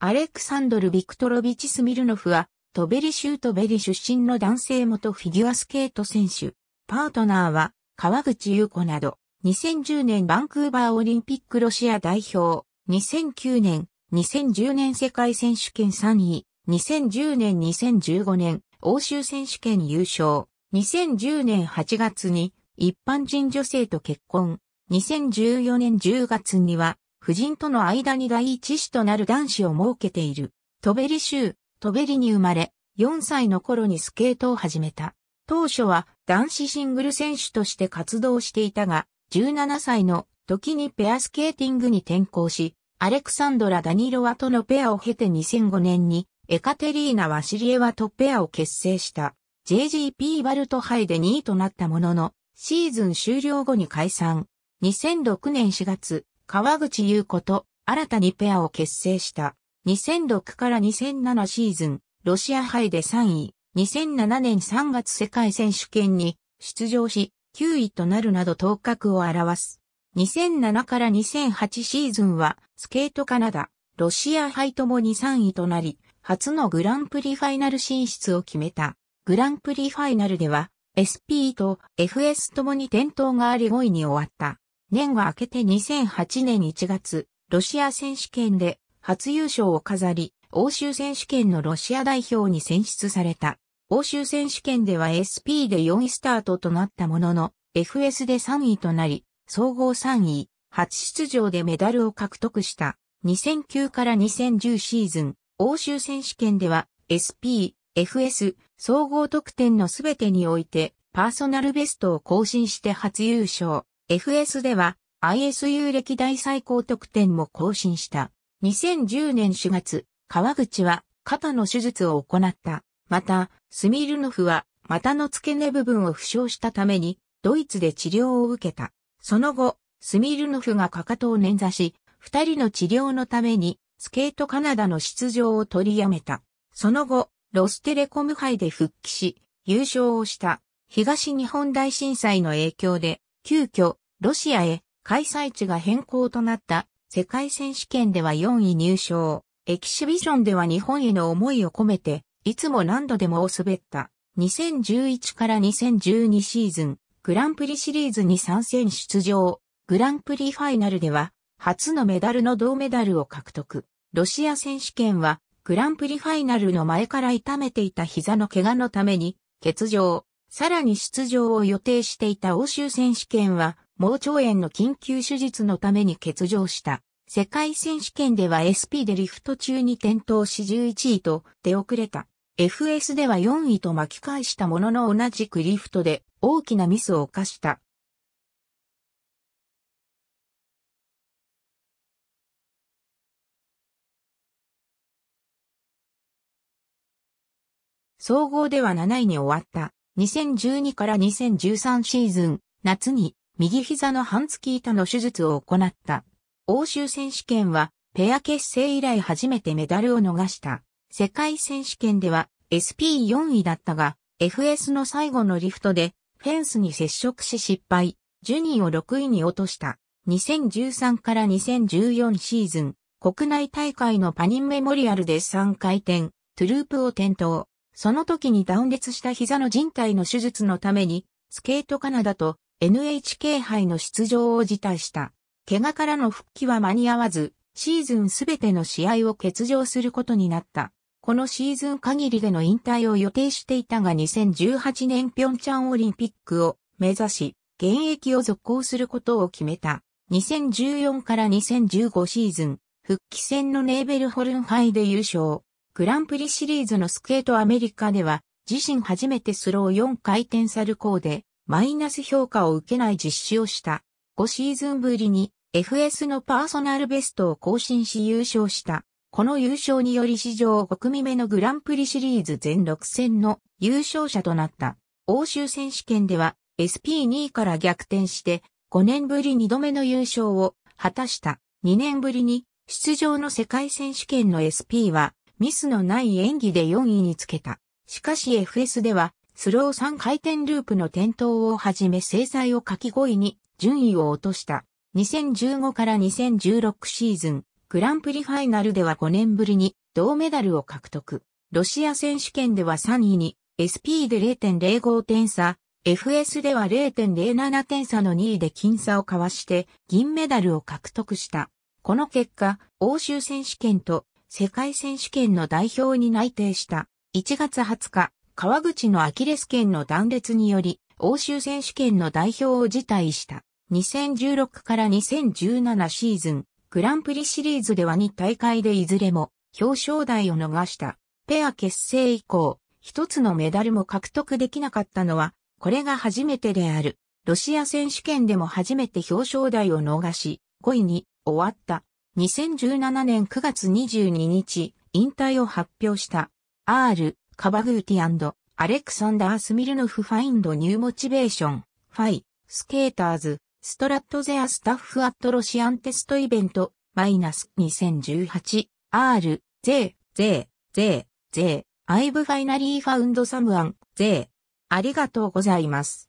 アレクサンドル・ビクトロビチ・スミルノフは、トベリ州トベリ出身の男性元フィギュアスケート選手。パートナーは、川口優子など、2010年バンクーバーオリンピックロシア代表、2009年、2010年世界選手権3位、2010年2015年、欧州選手権優勝、2010年8月に、一般人女性と結婚、2014年10月には、夫人との間に第一子となる男子を設けている。トベリ州、トベリに生まれ、4歳の頃にスケートを始めた。当初は男子シングル選手として活動していたが、17歳の時にペアスケーティングに転向し、アレクサンドラ・ダニロワとのペアを経て2005年にエカテリーナ・ワシリエワとペアを結成した JGP バルトハイで2位となったものの、シーズン終了後に解散。2006年4月、川口優子と新たにペアを結成した。2006から2007シーズン、ロシア杯で3位、2007年3月世界選手権に出場し、9位となるなど頭角を表す。2007から2008シーズンは、スケートカナダ、ロシア杯ともに3位となり、初のグランプリファイナル進出を決めた。グランプリファイナルでは、SP と FS ともに転倒があり5位に終わった。年が明けて2008年1月、ロシア選手権で初優勝を飾り、欧州選手権のロシア代表に選出された。欧州選手権では SP で4位スタートとなったものの、FS で3位となり、総合3位、初出場でメダルを獲得した。2009から2010シーズン、欧州選手権では SP、FS、総合得点のすべてにおいて、パーソナルベストを更新して初優勝。FS では ISU 歴代最高得点も更新した。2010年4月、川口は肩の手術を行った。また、スミルノフは股の付け根部分を負傷したために、ドイツで治療を受けた。その後、スミルノフがかかとを捻挫し、二人の治療のために、スケートカナダの出場を取りやめた。その後、ロステレコム杯で復帰し、優勝をした。東日本大震災の影響で、急遽、ロシアへ開催地が変更となった世界選手権では4位入賞。エキシビションでは日本への思いを込めて、いつも何度でも滑った。2011から2012シーズン、グランプリシリーズに参戦出場。グランプリファイナルでは、初のメダルの銅メダルを獲得。ロシア選手権は、グランプリファイナルの前から痛めていた膝の怪我のために、欠場。さらに出場を予定していた欧州選手権は、盲腸炎の緊急手術のために欠場した。世界選手権では SP でリフト中に転倒し11位と出遅れた。FS では4位と巻き返したものの同じくリフトで大きなミスを犯した。総合では7位に終わった。2012から2013シーズン、夏に右膝の半月板の手術を行った。欧州選手権は、ペア結成以来初めてメダルを逃した。世界選手権では SP4 位だったが、FS の最後のリフトでフェンスに接触し失敗、ジュニーを6位に落とした。2013から2014シーズン、国内大会のパニンメモリアルで3回転、トゥループを転倒。その時に断裂した膝の人体の手術のために、スケートカナダと NHK 杯の出場を辞退した。怪我からの復帰は間に合わず、シーズンすべての試合を欠場することになった。このシーズン限りでの引退を予定していたが2018年ピョンチャンオリンピックを目指し、現役を続行することを決めた。2014から2015シーズン、復帰戦のネーベルホルン杯で優勝。グランプリシリーズのスケートアメリカでは、自身初めてスロー4回転サルコーで、マイナス評価を受けない実施をした。5シーズンぶりに FS のパーソナルベストを更新し優勝した。この優勝により史上5組目のグランプリシリーズ全6戦の優勝者となった。欧州選手権では SP2 位から逆転して5年ぶり2度目の優勝を果たした。2年ぶりに出場の世界選手権の SP はミスのない演技で4位につけた。しかし FS ではスロー3回転ループの転倒をはじめ制裁を書き5位に順位を落とした。2015から2016シーズン、グランプリファイナルでは5年ぶりに銅メダルを獲得。ロシア選手権では3位に SP で0.05点差、FS では0.07点差の2位で僅差をかわして銀メダルを獲得した。この結果、欧州選手権と世界選手権の代表に内定した。1月20日、川口のアキレス腱の断裂により、欧州選手権の代表を辞退した。2016から2017シーズン、グランプリシリーズでは2大会でいずれも表彰台を逃した。ペア結成以降、一つのメダルも獲得できなかったのは、これが初めてである。ロシア選手権でも初めて表彰台を逃し、5位に終わった。2017年9月22日、引退を発表した。R、カバグーティアレクサンダー・スミルノフ・ファインド・ニュー・モチベーション、ファイ、スケーターズ、ストラット・ゼア・スタッフ・アット・ロシアンテストイベント、マイナス 2018R、ゼ、ゼ、ゼ、ゼ、アイブ・ファイナリー・ファウンド・サムアン、ゼ。ありがとうございます。